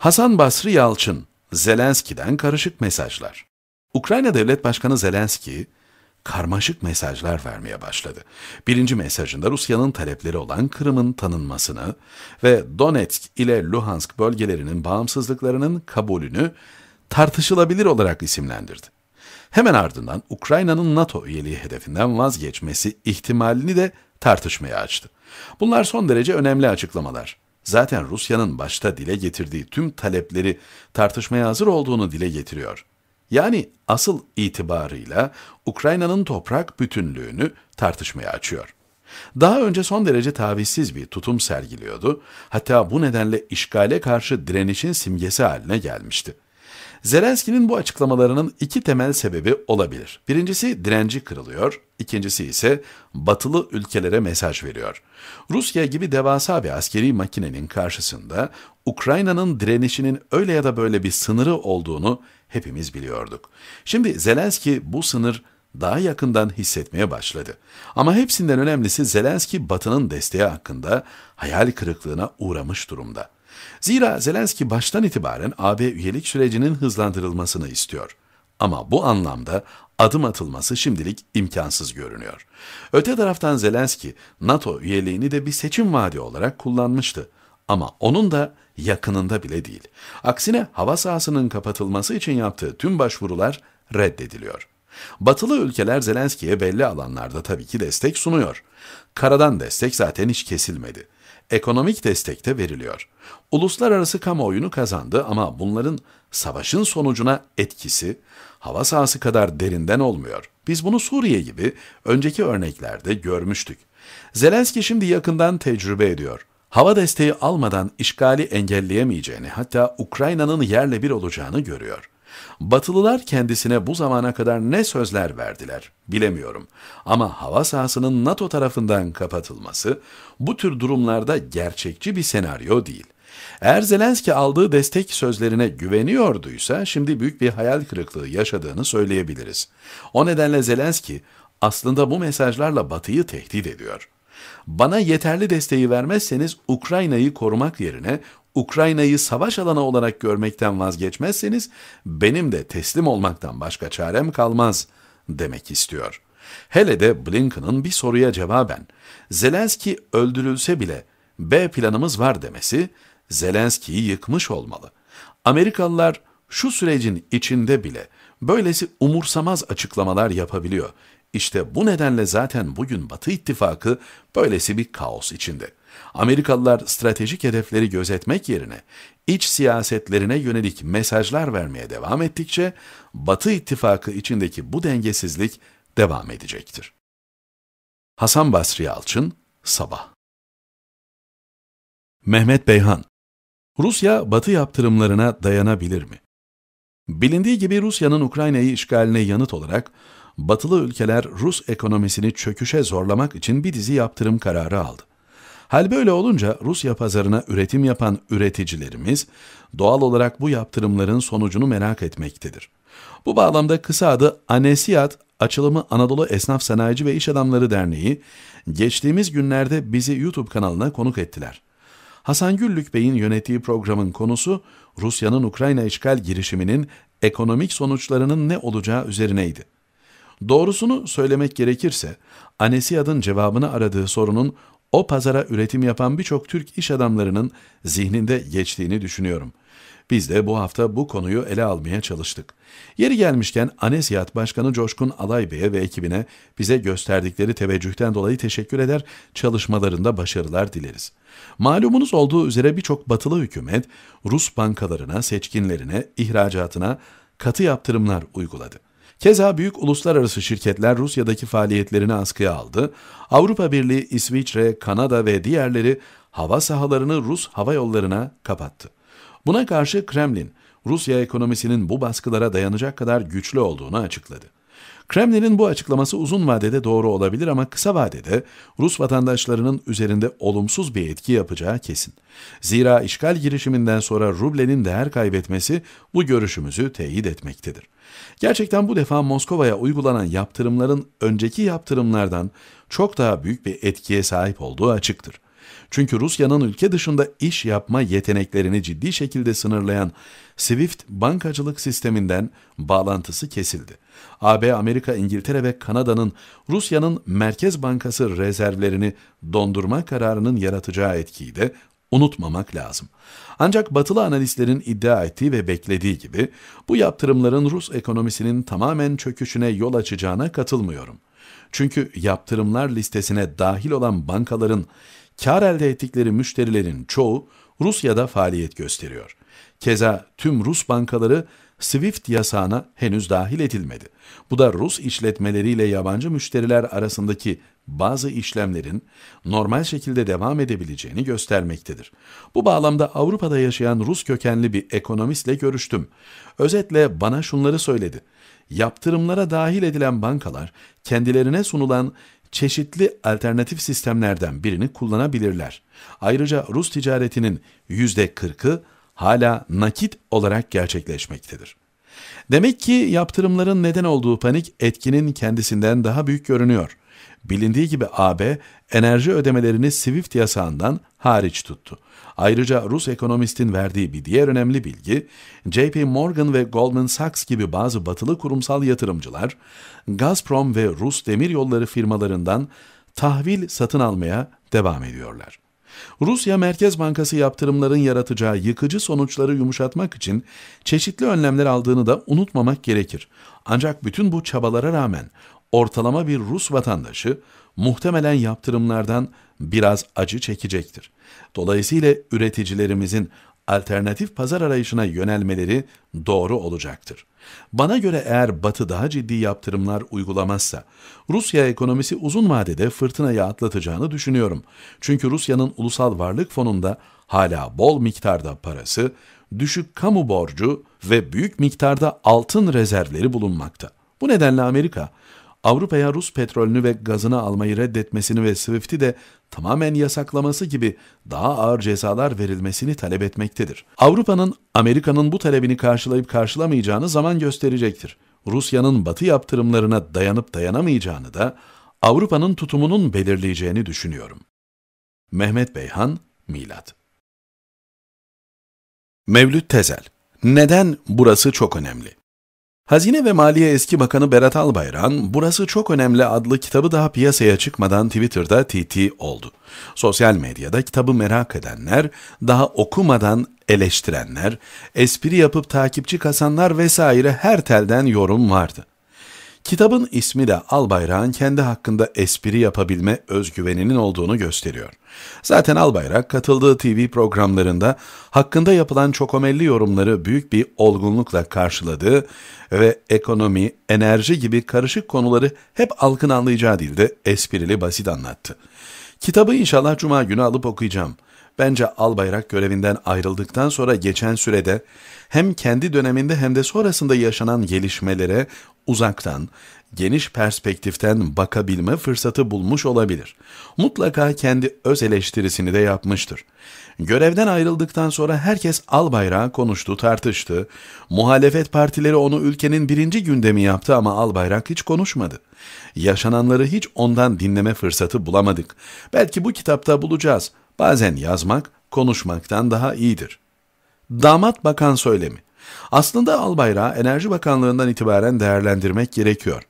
Hasan Basri Yalçın, Zelenski'den karışık mesajlar. Ukrayna Devlet Başkanı Zelenski, karmaşık mesajlar vermeye başladı. Birinci mesajında Rusya'nın talepleri olan Kırım'ın tanınmasını ve Donetsk ile Luhansk bölgelerinin bağımsızlıklarının kabulünü tartışılabilir olarak isimlendirdi. Hemen ardından Ukrayna'nın NATO üyeliği hedefinden vazgeçmesi ihtimalini de tartışmaya açtı. Bunlar son derece önemli açıklamalar zaten Rusya'nın başta dile getirdiği tüm talepleri tartışmaya hazır olduğunu dile getiriyor. Yani asıl itibarıyla Ukrayna'nın toprak bütünlüğünü tartışmaya açıyor. Daha önce son derece tavizsiz bir tutum sergiliyordu, hatta bu nedenle işgale karşı direnişin simgesi haline gelmişti. Zelenski'nin bu açıklamalarının iki temel sebebi olabilir. Birincisi direnci kırılıyor, ikincisi ise batılı ülkelere mesaj veriyor. Rusya gibi devasa bir askeri makinenin karşısında Ukrayna'nın direnişinin öyle ya da böyle bir sınırı olduğunu hepimiz biliyorduk. Şimdi Zelenski bu sınır daha yakından hissetmeye başladı. Ama hepsinden önemlisi Zelenski Batı'nın desteği hakkında hayal kırıklığına uğramış durumda. Zira Zelenski baştan itibaren AB üyelik sürecinin hızlandırılmasını istiyor. Ama bu anlamda adım atılması şimdilik imkansız görünüyor. Öte taraftan Zelenski, NATO üyeliğini de bir seçim vaadi olarak kullanmıştı. Ama onun da yakınında bile değil. Aksine hava sahasının kapatılması için yaptığı tüm başvurular reddediliyor. Batılı ülkeler Zelenski'ye belli alanlarda tabii ki destek sunuyor. Karadan destek zaten hiç kesilmedi ekonomik destek de veriliyor. Uluslararası kamuoyunu kazandı ama bunların savaşın sonucuna etkisi hava sahası kadar derinden olmuyor. Biz bunu Suriye gibi önceki örneklerde görmüştük. Zelenski şimdi yakından tecrübe ediyor. Hava desteği almadan işgali engelleyemeyeceğini hatta Ukrayna'nın yerle bir olacağını görüyor. Batılılar kendisine bu zamana kadar ne sözler verdiler bilemiyorum. Ama hava sahasının NATO tarafından kapatılması bu tür durumlarda gerçekçi bir senaryo değil. Eğer Zelenski aldığı destek sözlerine güveniyorduysa şimdi büyük bir hayal kırıklığı yaşadığını söyleyebiliriz. O nedenle Zelenski aslında bu mesajlarla Batı'yı tehdit ediyor. Bana yeterli desteği vermezseniz Ukrayna'yı korumak yerine Ukrayna'yı savaş alanı olarak görmekten vazgeçmezseniz benim de teslim olmaktan başka çarem kalmaz demek istiyor. Hele de Blinken'ın bir soruya cevaben Zelenski öldürülse bile B planımız var demesi Zelenski'yi yıkmış olmalı. Amerikalılar şu sürecin içinde bile böylesi umursamaz açıklamalar yapabiliyor. İşte bu nedenle zaten bugün Batı ittifakı böylesi bir kaos içinde. Amerikalılar stratejik hedefleri gözetmek yerine iç siyasetlerine yönelik mesajlar vermeye devam ettikçe Batı ittifakı içindeki bu dengesizlik devam edecektir. Hasan Basri Yalçın, Sabah Mehmet Beyhan Rusya Batı yaptırımlarına dayanabilir mi? Bilindiği gibi Rusya'nın Ukrayna'yı işgaline yanıt olarak batılı ülkeler Rus ekonomisini çöküşe zorlamak için bir dizi yaptırım kararı aldı. Hal böyle olunca Rusya pazarına üretim yapan üreticilerimiz doğal olarak bu yaptırımların sonucunu merak etmektedir. Bu bağlamda kısa adı Anesiyat açılımı Anadolu Esnaf Sanayici ve İş Adamları Derneği geçtiğimiz günlerde bizi YouTube kanalına konuk ettiler. Hasan Güllük Bey'in yönettiği programın konusu Rusya'nın Ukrayna işgal girişiminin ekonomik sonuçlarının ne olacağı üzerineydi. Doğrusunu söylemek gerekirse, Anesiyad'ın cevabını aradığı sorunun o pazara üretim yapan birçok Türk iş adamlarının zihninde geçtiğini düşünüyorum. Biz de bu hafta bu konuyu ele almaya çalıştık. Yeri gelmişken Anesiyat Başkanı Coşkun Alay Bey'e ve ekibine bize gösterdikleri teveccühten dolayı teşekkür eder, çalışmalarında başarılar dileriz. Malumunuz olduğu üzere birçok batılı hükümet Rus bankalarına, seçkinlerine, ihracatına katı yaptırımlar uyguladı. Keza büyük uluslararası şirketler Rusya'daki faaliyetlerini askıya aldı. Avrupa Birliği, İsviçre, Kanada ve diğerleri hava sahalarını Rus hava yollarına kapattı. Buna karşı Kremlin, Rusya ekonomisinin bu baskılara dayanacak kadar güçlü olduğunu açıkladı. Kremlin'in bu açıklaması uzun vadede doğru olabilir ama kısa vadede Rus vatandaşlarının üzerinde olumsuz bir etki yapacağı kesin. Zira işgal girişiminden sonra rublenin değer kaybetmesi bu görüşümüzü teyit etmektedir. Gerçekten bu defa Moskova'ya uygulanan yaptırımların önceki yaptırımlardan çok daha büyük bir etkiye sahip olduğu açıktır. Çünkü Rusya'nın ülke dışında iş yapma yeteneklerini ciddi şekilde sınırlayan SWIFT bankacılık sisteminden bağlantısı kesildi. AB, Amerika, İngiltere ve Kanada'nın Rusya'nın Merkez Bankası rezervlerini dondurma kararının yaratacağı etkiyi de unutmamak lazım. Ancak batılı analistlerin iddia ettiği ve beklediği gibi bu yaptırımların Rus ekonomisinin tamamen çöküşüne yol açacağına katılmıyorum. Çünkü yaptırımlar listesine dahil olan bankaların kar elde ettikleri müşterilerin çoğu Rusya'da faaliyet gösteriyor. Keza tüm Rus bankaları SWIFT yasağına henüz dahil edilmedi. Bu da Rus işletmeleriyle yabancı müşteriler arasındaki bazı işlemlerin normal şekilde devam edebileceğini göstermektedir. Bu bağlamda Avrupa'da yaşayan Rus kökenli bir ekonomistle görüştüm. Özetle bana şunları söyledi. Yaptırımlara dahil edilen bankalar kendilerine sunulan çeşitli alternatif sistemlerden birini kullanabilirler. Ayrıca Rus ticaretinin %40'ı hala nakit olarak gerçekleşmektedir. Demek ki yaptırımların neden olduğu panik etkinin kendisinden daha büyük görünüyor. Bilindiği gibi AB enerji ödemelerini SWIFT yasağından hariç tuttu. Ayrıca Rus ekonomistin verdiği bir diğer önemli bilgi, JP Morgan ve Goldman Sachs gibi bazı batılı kurumsal yatırımcılar, Gazprom ve Rus demir yolları firmalarından tahvil satın almaya devam ediyorlar. Rusya Merkez Bankası yaptırımların yaratacağı yıkıcı sonuçları yumuşatmak için çeşitli önlemler aldığını da unutmamak gerekir. Ancak bütün bu çabalara rağmen ortalama bir Rus vatandaşı muhtemelen yaptırımlardan biraz acı çekecektir. Dolayısıyla üreticilerimizin alternatif pazar arayışına yönelmeleri doğru olacaktır. Bana göre eğer Batı daha ciddi yaptırımlar uygulamazsa, Rusya ekonomisi uzun vadede fırtınaya atlatacağını düşünüyorum. Çünkü Rusya'nın ulusal varlık fonunda hala bol miktarda parası, düşük kamu borcu ve büyük miktarda altın rezervleri bulunmakta. Bu nedenle Amerika, Avrupa'ya Rus petrolünü ve gazını almayı reddetmesini ve SWIFT'i de tamamen yasaklaması gibi daha ağır cezalar verilmesini talep etmektedir. Avrupa'nın Amerika'nın bu talebini karşılayıp karşılamayacağını zaman gösterecektir. Rusya'nın batı yaptırımlarına dayanıp dayanamayacağını da Avrupa'nın tutumunun belirleyeceğini düşünüyorum. Mehmet Beyhan, Milat Mevlüt Tezel Neden burası çok önemli? Hazine ve Maliye eski bakanı Berat Albayrak'ın Burası Çok Önemli adlı kitabı daha piyasaya çıkmadan Twitter'da TT oldu. Sosyal medyada kitabı merak edenler, daha okumadan eleştirenler, espri yapıp takipçi kasanlar vesaire her telden yorum vardı. Kitabın ismi de Albayrak'ın kendi hakkında espri yapabilme özgüveninin olduğunu gösteriyor. Zaten Albayrak katıldığı TV programlarında hakkında yapılan çokomelli yorumları büyük bir olgunlukla karşıladığı ve ekonomi, enerji gibi karışık konuları hep halkın anlayacağı dilde esprili basit anlattı. Kitabı inşallah cuma günü alıp okuyacağım. Bence Albayrak görevinden ayrıldıktan sonra geçen sürede hem kendi döneminde hem de sonrasında yaşanan gelişmelere, uzaktan, geniş perspektiften bakabilme fırsatı bulmuş olabilir. Mutlaka kendi öz eleştirisini de yapmıştır. Görevden ayrıldıktan sonra herkes al bayrağı konuştu, tartıştı. Muhalefet partileri onu ülkenin birinci gündemi yaptı ama al bayrak hiç konuşmadı. Yaşananları hiç ondan dinleme fırsatı bulamadık. Belki bu kitapta bulacağız. Bazen yazmak konuşmaktan daha iyidir. Damat bakan söylemi aslında Albayrak'ı Enerji Bakanlığı'ndan itibaren değerlendirmek gerekiyor.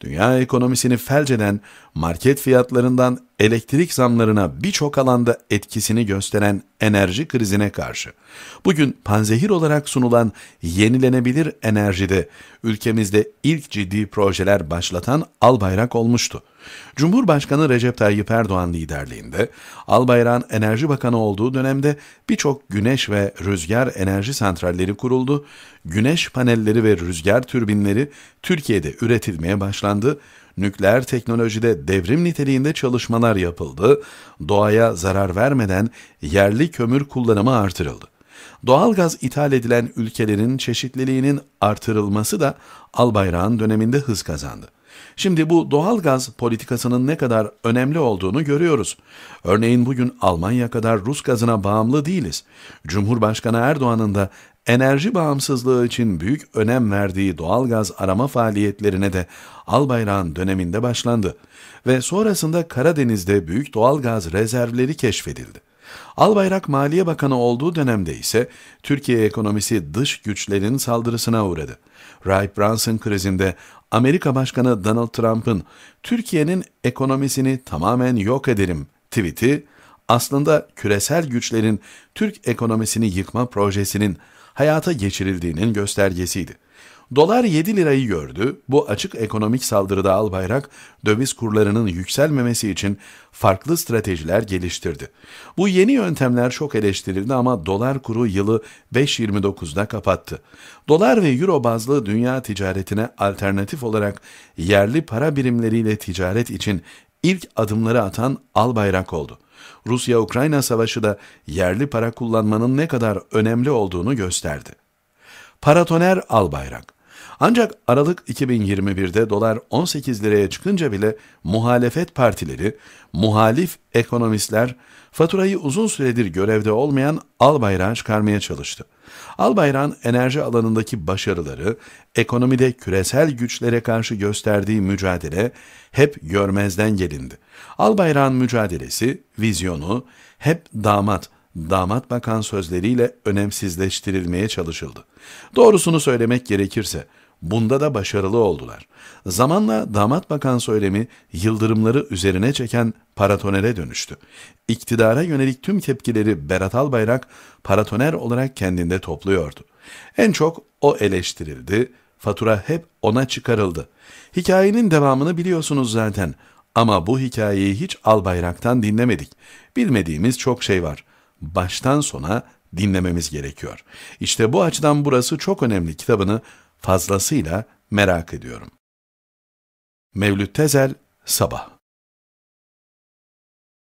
Dünya ekonomisini felç eden market fiyatlarından elektrik zamlarına birçok alanda etkisini gösteren enerji krizine karşı bugün panzehir olarak sunulan yenilenebilir enerjide ülkemizde ilk ciddi projeler başlatan Albayrak olmuştu. Cumhurbaşkanı Recep Tayyip Erdoğan liderliğinde Albayrak'ın Enerji Bakanı olduğu dönemde birçok güneş ve rüzgar enerji santralleri kuruldu. Güneş panelleri ve rüzgar türbinleri Türkiye'de üretilmeye başlandı nükleer teknolojide devrim niteliğinde çalışmalar yapıldı, doğaya zarar vermeden yerli kömür kullanımı artırıldı. Doğalgaz ithal edilen ülkelerin çeşitliliğinin artırılması da Albayrak'ın döneminde hız kazandı. Şimdi bu doğal gaz politikasının ne kadar önemli olduğunu görüyoruz. Örneğin bugün Almanya kadar Rus gazına bağımlı değiliz. Cumhurbaşkanı Erdoğan'ın da enerji bağımsızlığı için büyük önem verdiği doğalgaz arama faaliyetlerine de Albayrak'ın döneminde başlandı ve sonrasında Karadeniz'de büyük doğalgaz rezervleri keşfedildi. Albayrak Maliye Bakanı olduğu dönemde ise Türkiye ekonomisi dış güçlerin saldırısına uğradı. Ray Branson krizinde Amerika Başkanı Donald Trump'ın Türkiye'nin ekonomisini tamamen yok ederim" tweet'i aslında küresel güçlerin Türk ekonomisini yıkma projesinin hayata geçirildiğinin göstergesiydi. Dolar 7 lirayı gördü. Bu açık ekonomik saldırıda Albayrak döviz kurlarının yükselmemesi için farklı stratejiler geliştirdi. Bu yeni yöntemler çok eleştirildi ama dolar kuru yılı 5.29'da kapattı. Dolar ve euro bazlı dünya ticaretine alternatif olarak yerli para birimleriyle ticaret için ilk adımları atan Albayrak oldu. Rusya-Ukrayna savaşı da yerli para kullanmanın ne kadar önemli olduğunu gösterdi. Paratoner Albayrak ancak Aralık 2021'de dolar 18 liraya çıkınca bile muhalefet partileri, muhalif ekonomistler faturayı uzun süredir görevde olmayan Albayrak'a çıkarmaya çalıştı. Albayrak'ın enerji alanındaki başarıları, ekonomide küresel güçlere karşı gösterdiği mücadele hep görmezden gelindi. Albayrak'ın mücadelesi, vizyonu hep damat, damat bakan sözleriyle önemsizleştirilmeye çalışıldı. Doğrusunu söylemek gerekirse Bunda da başarılı oldular. Zamanla damat bakan söylemi yıldırımları üzerine çeken paratonere dönüştü. İktidara yönelik tüm tepkileri Berat Albayrak paratoner olarak kendinde topluyordu. En çok o eleştirildi, fatura hep ona çıkarıldı. Hikayenin devamını biliyorsunuz zaten ama bu hikayeyi hiç Albayrak'tan dinlemedik. Bilmediğimiz çok şey var. Baştan sona dinlememiz gerekiyor. İşte bu açıdan burası çok önemli kitabını fazlasıyla merak ediyorum. Mevlüt Tezel Sabah